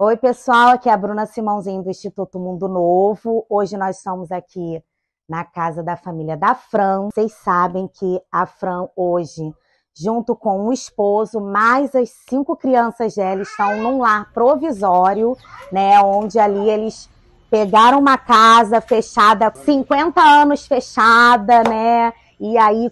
Oi, pessoal, aqui é a Bruna Simãozinho do Instituto Mundo Novo. Hoje nós estamos aqui na casa da família da Fran. Vocês sabem que a Fran hoje, junto com o esposo, mais as cinco crianças dela estão num lar provisório, né, onde ali eles pegaram uma casa fechada, 50 anos fechada, né? E aí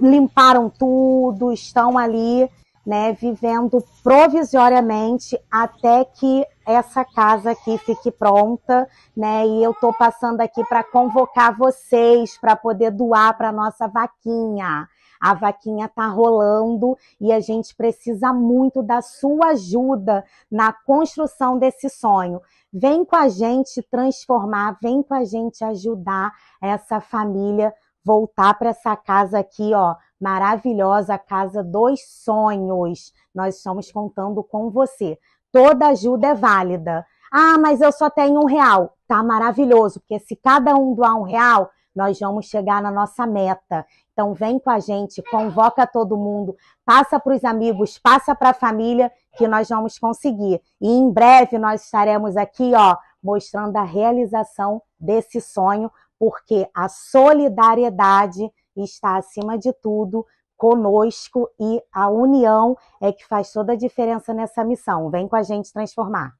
limparam tudo, estão ali né, vivendo provisoriamente até que essa casa aqui fique pronta, né? E eu estou passando aqui para convocar vocês para poder doar para nossa vaquinha. A vaquinha tá rolando e a gente precisa muito da sua ajuda na construção desse sonho. Vem com a gente transformar, vem com a gente ajudar essa família voltar para essa casa aqui, ó, maravilhosa, a casa dos sonhos. Nós estamos contando com você. Toda ajuda é válida. Ah, mas eu só tenho um real. Tá maravilhoso, porque se cada um doar um real, nós vamos chegar na nossa meta. Então vem com a gente, convoca todo mundo, passa para os amigos, passa para a família, que nós vamos conseguir. E em breve nós estaremos aqui, ó, mostrando a realização desse sonho porque a solidariedade está acima de tudo conosco e a união é que faz toda a diferença nessa missão. Vem com a gente transformar.